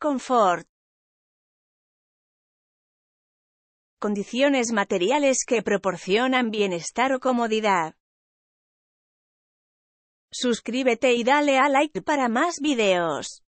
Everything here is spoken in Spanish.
confort. Condiciones materiales que proporcionan bienestar o comodidad. Suscríbete y dale a like para más videos.